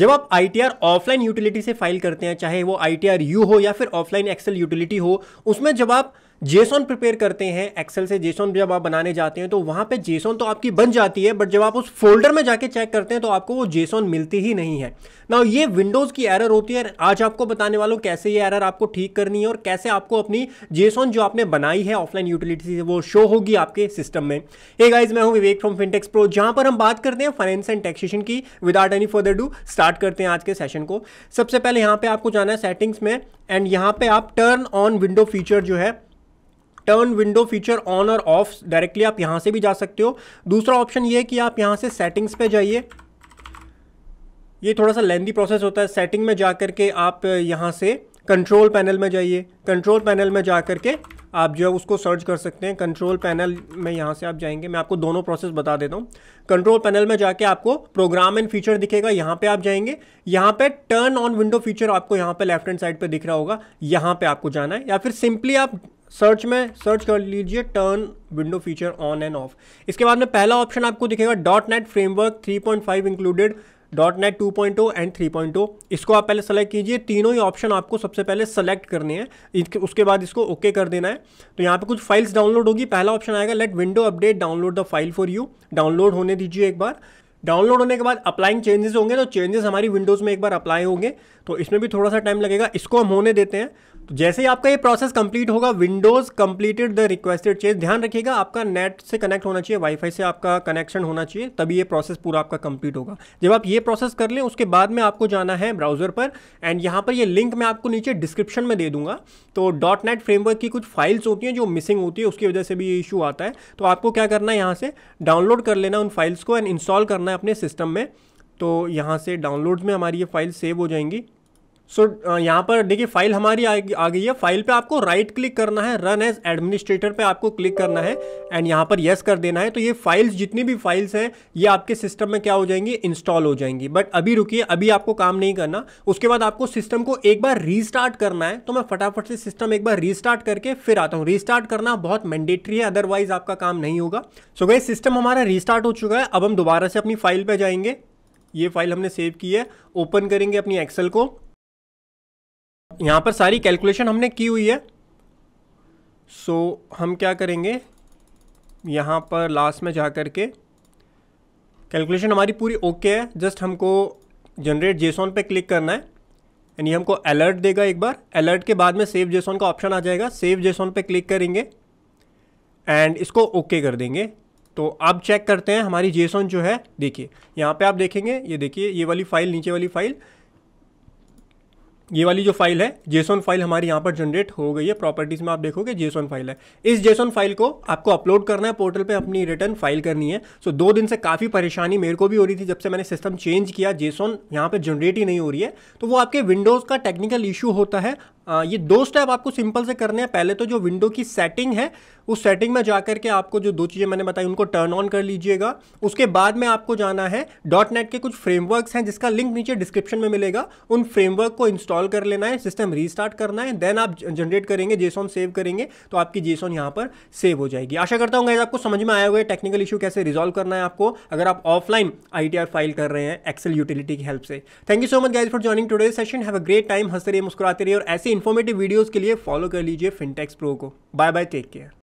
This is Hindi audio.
जब आप आई ऑफलाइन यूटिलिटी से फाइल करते हैं चाहे वो आई यू हो या फिर ऑफलाइन एक्सेल यूटिलिटी हो उसमें जब आप जेसॉन प्रिपेयर करते हैं एक्सेल से जेसॉन जब आप बनाने जाते हैं तो वहां पे जेसोन तो आपकी बन जाती है बट जब आप उस फोल्डर में जाके चेक करते हैं तो आपको वो जेसॉन मिलती ही नहीं है ना ये विंडोज की एरर होती है आज आपको बताने वालों कैसे ये एरर आपको ठीक करनी है और कैसे आपको अपनी जेसोन जो आपने बनाई है ऑफलाइन यूटिलिटी से वो शो होगी आपके सिस्टम में ये गाइज मैं हूँ विवेक फ्रॉम फिनटेक्स प्रो जहां पर हम बात करते हैं फाइनेंस एंड टैक्सेशन की without any further ado start करते हैं आज के सेशन को सबसे पहले यहाँ पे आपको जाना है सेटिंग्स में एंड यहाँ पे आप टर्न ऑन विंडो फीचर जो है टर्न विंडो फीचर ऑन और ऑफ डायरेक्टली आप यहां से भी जा सकते हो दूसरा ऑप्शन ये है कि आप यहां से सेटिंग्स पे जाइए ये थोड़ा सा लेंदी प्रोसेस होता है सेटिंग में जा के आप यहां से कंट्रोल पैनल में जाइए कंट्रोल पैनल में जा के आप जो है उसको सर्च कर सकते हैं कंट्रोल पैनल में यहाँ से आप जाएंगे मैं आपको दोनों प्रोसेस बता देता हूँ कंट्रोल पैनल में जाके आपको प्रोग्राम एंड फीचर दिखेगा यहाँ पे आप जाएंगे यहाँ पे टर्न ऑन विंडो फीचर आपको यहाँ पे लेफ्ट हैंड साइड पे दिख रहा होगा यहाँ पे आपको जाना है या फिर सिंपली आप सर्च में सर्च कर लीजिए turn window feature on and off इसके बाद में पहला ऑप्शन आपको दिखेगा dot net framework three point five included dot net two point O and three point O इसको आप पहले सेलेक्ट कीजिए तीनों ही ऑप्शन आपको सबसे पहले सेलेक्ट करने हैं उसके बाद इसको ओके okay कर देना है तो यहाँ पे कुछ फाइल्स डाउनलोड होगी पहला ऑप्शन आएगा let window update download the file for you download होने दीजिए एक बार डाउनलोड होने के बाद अप्लाइंग चेंजेस होंगे तो चेंजेस हमारी विंडोज़ में एक बार अप्लाई होंगे तो इसमें भी थोड़ा सा टाइम लगेगा इसको हम होने देते हैं तो जैसे ही आपका ये प्रोसेस कंप्लीट होगा Windows completed the requested change ध्यान रखिएगा आपका नेट से कनेक्ट होना चाहिए वाईफाई से आपका कनेक्शन होना चाहिए तभी ये प्रोसेस पूरा आपका कंप्लीट होगा जब आप ये प्रोसेस कर लें उसके बाद में आपको जाना है ब्राउज़र पर एंड यहाँ पर ये लिंक मैं आपको नीचे डिस्क्रिप्शन में दे दूंगा तो डॉट नेट फ्रेमवर्क की कुछ फाइल्स होती हैं जो मिसिंग होती है उसकी वजह से भी ये इशू आता है तो आपको क्या करना है यहाँ से डाउनलोड कर लेना उन फाइल्स को एंड इंस्टॉल करना है अपने सिस्टम में तो यहाँ से डाउनलोड में हमारी ये फाइल सेव हो जाएंगी सो so, uh, यहाँ पर देखिए फाइल हमारी आ, गई है फाइल पे आपको राइट क्लिक करना है रन एज एडमिनिस्ट्रेटर पे आपको क्लिक करना है एंड यहाँ पर येस कर देना है तो ये फाइल्स जितनी भी फाइल्स हैं ये आपके सिस्टम में क्या हो जाएंगी इंस्टॉल हो जाएंगी बट अभी रुकिए अभी आपको काम नहीं करना उसके बाद आपको सिस्टम को एक बार रीस्टार्ट करना है तो मैं फटाफट से सिस्टम एक बार रीस्टार्ट करके फिर आता हूँ रीस्टार्ट करना बहुत मैंडेटरी है अदरवाइज आपका काम नहीं होगा सो so, सिस्टम हमारा रीस्टार्ट हो चुका है अब हम दोबारा से अपनी फाइल पर जाएंगे ये फाइल हमने सेव की है ओपन करेंगे अपनी एक्सेल को यहाँ पर सारी कैलकुलेशन हमने की हुई है सो so, हम क्या करेंगे यहाँ पर लास्ट में जा कर के कैलकुलेशन हमारी पूरी ओके है जस्ट हमको जनरेट जेसॉन पे क्लिक करना है यानी हमको अलर्ट देगा एक बार अलर्ट के बाद में सेव जेसॉन का ऑप्शन आ जाएगा सेव जेसॉन पे क्लिक करेंगे एंड इसको ओके कर देंगे तो अब चेक करते हैं हमारी जेसॉन जो है देखिए यहाँ पे आप देखेंगे ये देखिए ये वाली फाइल नीचे वाली फाइल ये वाली जो फाइल है जेसोन फाइल हमारी यहाँ पर जनरेट हो गई है प्रॉपर्टीज़ में आप देखोगे जेसोन फाइल है इस जेसोन फाइल को आपको अपलोड करना है पोर्टल पे अपनी रिटर्न फाइल करनी है सो दो दिन से काफ़ी परेशानी मेरे को भी हो रही थी जब से मैंने सिस्टम चेंज किया जेसोन यहाँ पर जनरेट ही नहीं हो रही है तो वो आपके विंडोज़ का टेक्निकल इशू होता है ये दो स्टेप आपको सिंपल से करने हैं पहले तो जो विंडो की सेटिंग है उस सेटिंग में जा के आपको जो दो चीज़ें मैंने बताई उनको टर्न ऑन कर लीजिएगा उसके बाद में आपको जाना है डॉट नेट के कुछ फ्रेमवर्क्स हैं जिसका लिंक नीचे डिस्क्रिप्शन में मिलेगा उन फ्रेमवर्क को इंस्टॉल कर लेना है सिस्टम रीस्टार्ट करना है देन आप जनरेट करेंगे जेसॉन सेव करेंगे तो आपकी जेसॉन यहाँ पर सेव हो जाएगी आशा करता हूँ आपको समझ में आया हुआ है टेक्निकल इशू कैसे रिजॉल्व करना है आपको अगर आप ऑफलाइन आई फाइल कर रहे हैं एक्सेल यूटिलिटी की हेल्प से thank you so much guys for joining today session have a great time हंसते रहिए मुस्कुराते रहिए और ऐसे इन्फॉर्मेटिव वीडियोज़ के लिए फॉलो कर लीजिए फिनटेक्स प्रो को बाय बाय टेक केयर